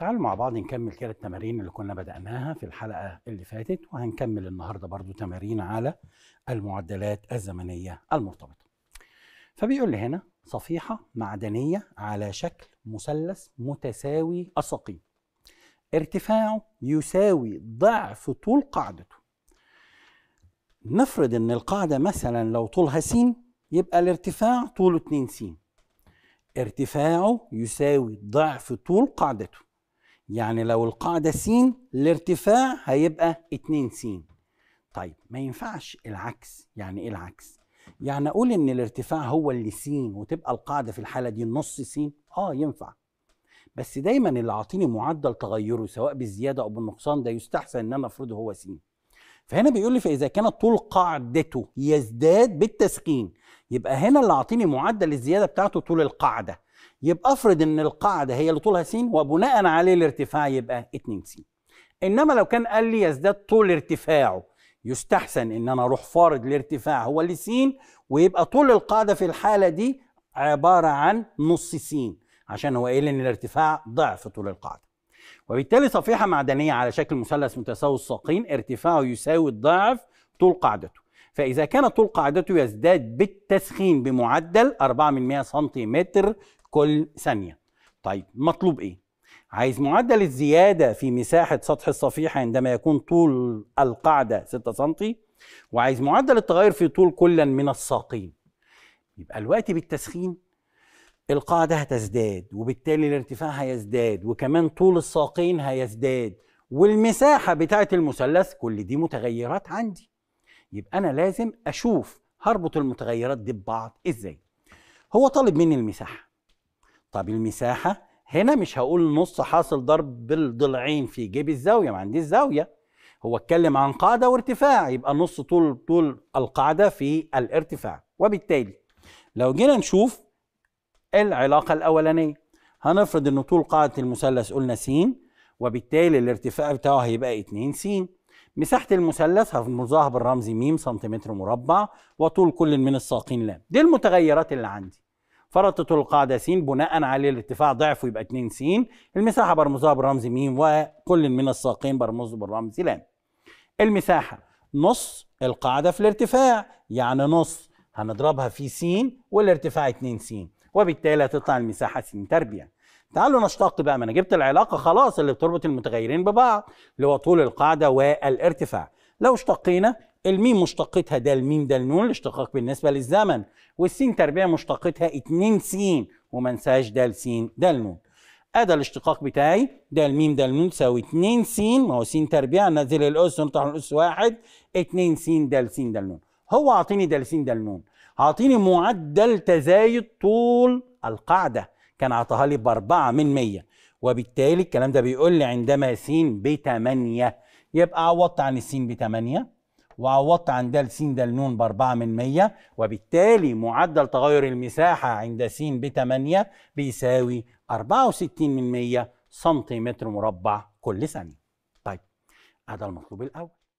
تعالوا مع بعض نكمل كده التمارين اللي كنا بدأناها في الحلقة اللي فاتت وهنكمل النهاردة برضو تمارين على المعدلات الزمنية المرتبطة فبيقول لي هنا صفيحة معدنية على شكل مثلث متساوي الثقيل ارتفاعه يساوي ضعف طول قاعدته نفرض ان القاعدة مثلا لو طولها س يبقى الارتفاع طوله 2 س ارتفاعه يساوي ضعف طول قاعدته يعني لو القاعدة س الارتفاع هيبقى 2 س طيب ما ينفعش العكس يعني ايه العكس يعني اقول ان الارتفاع هو اللي س وتبقى القاعدة في الحالة دي نص س اه ينفع بس دايما اللي عاطيني معدل تغيره سواء بالزيادة او بالنقصان ده يستحسن ان انا افرضه هو س فهنا بيقول لي فاذا كان طول قاعدته يزداد بالتسخين يبقى هنا اللي عاطيني معدل الزياده بتاعته طول القاعده يبقى افرض ان القاعده هي اللي طولها س وبناء عليه الارتفاع يبقى 2 س انما لو كان قال لي يزداد طول ارتفاعه يستحسن ان انا اروح فارض الارتفاع هو اللي س ويبقى طول القاعده في الحاله دي عباره عن نص س عشان هو قايل ان الارتفاع ضعف طول القاعده وبالتالي صفيحه معدنيه على شكل مثلث متساوي الساقين ارتفاعه يساوي الضعف طول قاعدته فإذا كان طول قاعدته يزداد بالتسخين بمعدل 4 من 100 سنتيمتر كل ثانية طيب مطلوب إيه؟ عايز معدل الزيادة في مساحة سطح الصفيحة عندما يكون طول القاعدة 6 سم وعايز معدل التغير في طول كل من الساقين يبقى الوقت بالتسخين القاعدة هتزداد وبالتالي الارتفاع هيزداد وكمان طول الساقين هيزداد والمساحة بتاعة المثلث كل دي متغيرات عندي يبقى أنا لازم أشوف هربط المتغيرات دي ببعض إزاي هو طالب مني المساحة طب المساحة هنا مش هقول نص حاصل ضرب بالضلعين في جيب الزاوية ما عنديش زاوية هو اتكلم عن قاعدة وارتفاع يبقى نص طول طول القاعدة في الارتفاع وبالتالي لو جينا نشوف العلاقة الأولانية هنفرض ان طول قاعدة المثلث قلنا س وبالتالي الارتفاع بتاعه هيبقى 2 س مساحة المثلث هنرمزها بالرمز م سنتيمتر مربع وطول كل من الساقين لام دي المتغيرات اللي عندي القاعده س بناء على الارتفاع ضعفه يبقى 2 س المساحة برمزها بالرمز م وكل من الساقين برمزه بالرمز ل المساحة نص القاعدة في الارتفاع يعني نص هنضربها في س والارتفاع 2 س وبالتالي هتطلع المساحة س تربيع تعالوا نشتق بقى ما انا جبت العلاقة خلاص اللي بتربط المتغيرين ببعض اللي هو طول القاعدة والارتفاع لو اشتقينا الميم مشتقتها ده الميم ده النون الاشتقاق بالنسبة للزمن والسين تربيع مشتقتها اتنين سين وما انساش ده السين ده النون ادى الاشتقاق بتاعي ده الميم ده النون تساوي 2 س ما هو س تربيع نزل الاس ونطلع الاس واحد 2 س ده السين ده النون هو عطيني ده السين ده النون عطيني معدل تزايد طول القاعده كان عطاها لي ب 4 من 100 وبالتالي الكلام ده بيقول لي عندما س ب 8 يبقى عوضت عن السين ب 8 وعوضت عن د س د ن ب 4 من 100 وبالتالي معدل تغير المساحة عند س ب 8 بيساوي 64 من 100 سنتيمتر مربع كل ثانية. طيب هذا المطلوب الأول.